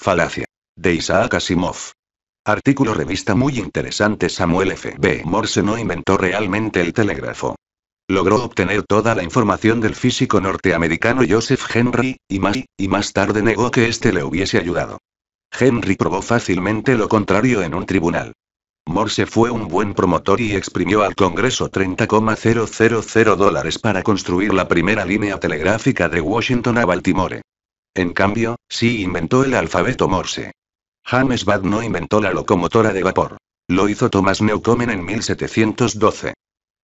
Falacia. De Isaac Asimov. Artículo revista muy interesante Samuel F. B. Morse no inventó realmente el telégrafo. Logró obtener toda la información del físico norteamericano Joseph Henry, y más, y más tarde negó que éste le hubiese ayudado. Henry probó fácilmente lo contrario en un tribunal. Morse fue un buen promotor y exprimió al Congreso 30,000 dólares para construir la primera línea telegráfica de Washington a Baltimore. En cambio, sí inventó el alfabeto Morse. James Watt no inventó la locomotora de vapor. Lo hizo Thomas Newcomen en 1712.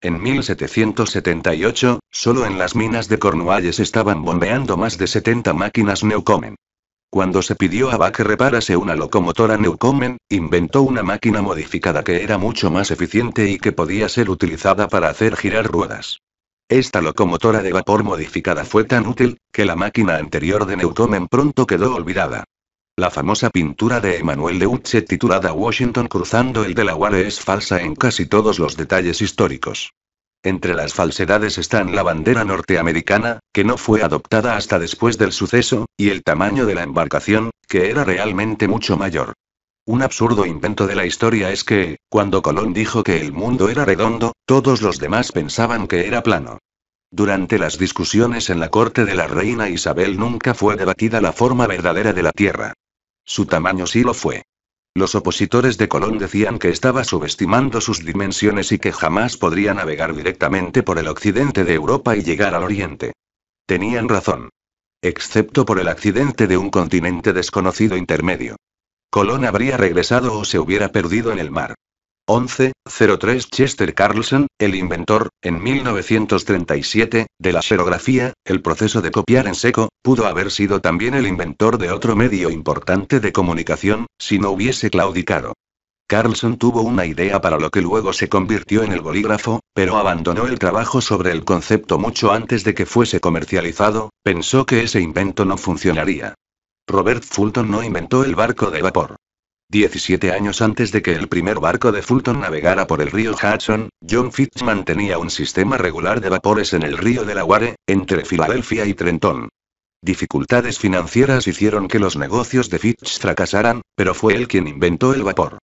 En 1778, solo en las minas de Cornualles estaban bombeando más de 70 máquinas Newcomen. Cuando se pidió a Bach que reparase una locomotora Newcomen, inventó una máquina modificada que era mucho más eficiente y que podía ser utilizada para hacer girar ruedas. Esta locomotora de vapor modificada fue tan útil, que la máquina anterior de Newcomen pronto quedó olvidada. La famosa pintura de Emanuel Utze titulada Washington cruzando el Delaware es falsa en casi todos los detalles históricos. Entre las falsedades están la bandera norteamericana, que no fue adoptada hasta después del suceso, y el tamaño de la embarcación, que era realmente mucho mayor. Un absurdo invento de la historia es que, cuando Colón dijo que el mundo era redondo, todos los demás pensaban que era plano. Durante las discusiones en la corte de la reina Isabel nunca fue debatida la forma verdadera de la Tierra. Su tamaño sí lo fue. Los opositores de Colón decían que estaba subestimando sus dimensiones y que jamás podría navegar directamente por el occidente de Europa y llegar al oriente. Tenían razón. Excepto por el accidente de un continente desconocido intermedio. Colón habría regresado o se hubiera perdido en el mar. 11.03 Chester Carlson, el inventor, en 1937, de la xerografía, el proceso de copiar en seco, pudo haber sido también el inventor de otro medio importante de comunicación, si no hubiese claudicado. Carlson tuvo una idea para lo que luego se convirtió en el bolígrafo, pero abandonó el trabajo sobre el concepto mucho antes de que fuese comercializado, pensó que ese invento no funcionaría. Robert Fulton no inventó el barco de vapor. 17 años antes de que el primer barco de Fulton navegara por el río Hudson, John Fitch mantenía un sistema regular de vapores en el río Delaware, entre Filadelfia y Trenton. Dificultades financieras hicieron que los negocios de Fitch fracasaran, pero fue él quien inventó el vapor.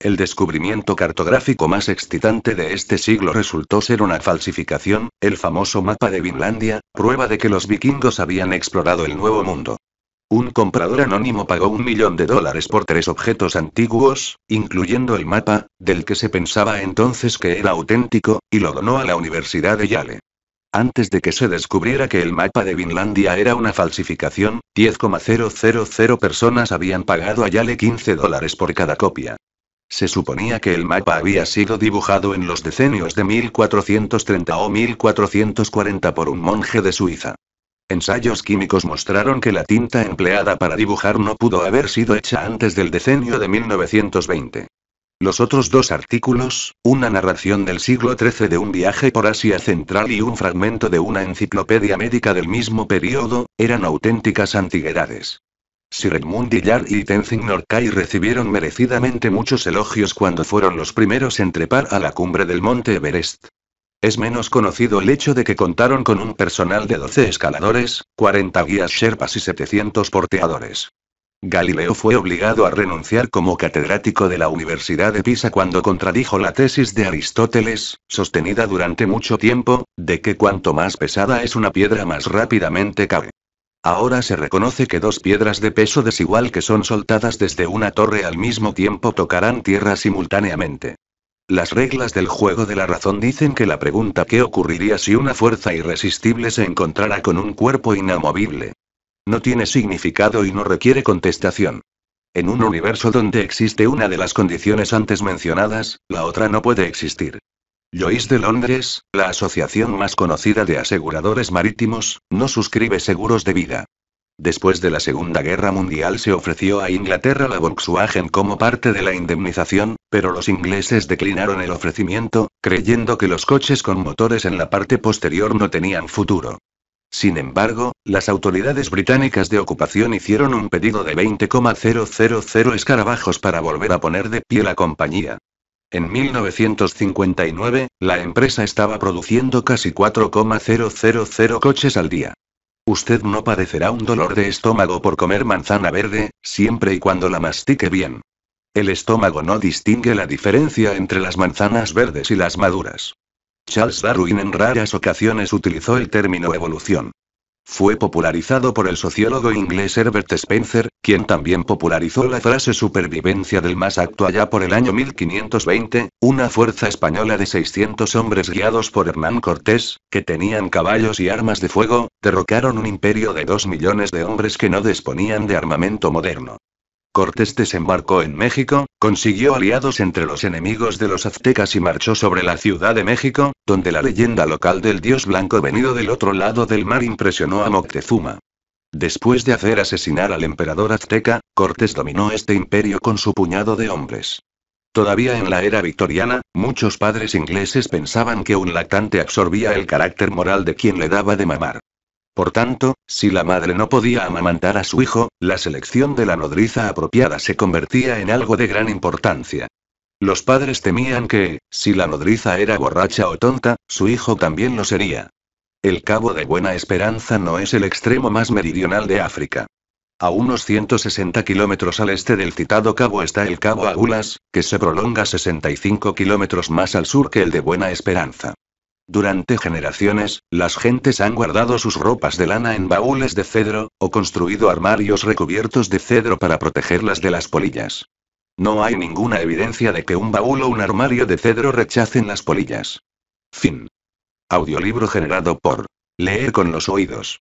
El descubrimiento cartográfico más excitante de este siglo resultó ser una falsificación, el famoso mapa de Vinlandia, prueba de que los vikingos habían explorado el Nuevo Mundo. Un comprador anónimo pagó un millón de dólares por tres objetos antiguos, incluyendo el mapa, del que se pensaba entonces que era auténtico, y lo donó a la Universidad de Yale. Antes de que se descubriera que el mapa de Vinlandia era una falsificación, 10,000 personas habían pagado a Yale 15 dólares por cada copia. Se suponía que el mapa había sido dibujado en los decenios de 1430 o 1440 por un monje de Suiza. Ensayos químicos mostraron que la tinta empleada para dibujar no pudo haber sido hecha antes del decenio de 1920. Los otros dos artículos, una narración del siglo XIII de un viaje por Asia Central y un fragmento de una enciclopedia médica del mismo periodo, eran auténticas antigüedades. Sir Edmund Dillard y Tenzing Norcay recibieron merecidamente muchos elogios cuando fueron los primeros en trepar a la cumbre del monte Everest. Es menos conocido el hecho de que contaron con un personal de 12 escaladores, 40 guías sherpas y 700 porteadores. Galileo fue obligado a renunciar como catedrático de la Universidad de Pisa cuando contradijo la tesis de Aristóteles, sostenida durante mucho tiempo, de que cuanto más pesada es una piedra más rápidamente cae. Ahora se reconoce que dos piedras de peso desigual que son soltadas desde una torre al mismo tiempo tocarán tierra simultáneamente. Las reglas del juego de la razón dicen que la pregunta qué ocurriría si una fuerza irresistible se encontrara con un cuerpo inamovible. No tiene significado y no requiere contestación. En un universo donde existe una de las condiciones antes mencionadas, la otra no puede existir. Lloyds de Londres, la asociación más conocida de aseguradores marítimos, no suscribe seguros de vida. Después de la Segunda Guerra Mundial se ofreció a Inglaterra la Volkswagen como parte de la indemnización, pero los ingleses declinaron el ofrecimiento, creyendo que los coches con motores en la parte posterior no tenían futuro. Sin embargo, las autoridades británicas de ocupación hicieron un pedido de 20,000 escarabajos para volver a poner de pie la compañía. En 1959, la empresa estaba produciendo casi 4,000 coches al día. Usted no padecerá un dolor de estómago por comer manzana verde, siempre y cuando la mastique bien. El estómago no distingue la diferencia entre las manzanas verdes y las maduras. Charles Darwin en raras ocasiones utilizó el término evolución. Fue popularizado por el sociólogo inglés Herbert Spencer, quien también popularizó la frase supervivencia del más acto allá por el año 1520, una fuerza española de 600 hombres guiados por Hernán Cortés, que tenían caballos y armas de fuego, derrocaron un imperio de 2 millones de hombres que no disponían de armamento moderno. Cortés desembarcó en México, consiguió aliados entre los enemigos de los aztecas y marchó sobre la Ciudad de México, donde la leyenda local del dios blanco venido del otro lado del mar impresionó a Moctezuma. Después de hacer asesinar al emperador azteca, Cortés dominó este imperio con su puñado de hombres. Todavía en la era victoriana, muchos padres ingleses pensaban que un lactante absorbía el carácter moral de quien le daba de mamar. Por tanto, si la madre no podía amamantar a su hijo, la selección de la nodriza apropiada se convertía en algo de gran importancia. Los padres temían que, si la nodriza era borracha o tonta, su hijo también lo sería. El Cabo de Buena Esperanza no es el extremo más meridional de África. A unos 160 kilómetros al este del citado cabo está el Cabo Agulas, que se prolonga 65 kilómetros más al sur que el de Buena Esperanza. Durante generaciones, las gentes han guardado sus ropas de lana en baúles de cedro, o construido armarios recubiertos de cedro para protegerlas de las polillas. No hay ninguna evidencia de que un baúl o un armario de cedro rechacen las polillas. Fin. Audiolibro generado por Leer con los oídos.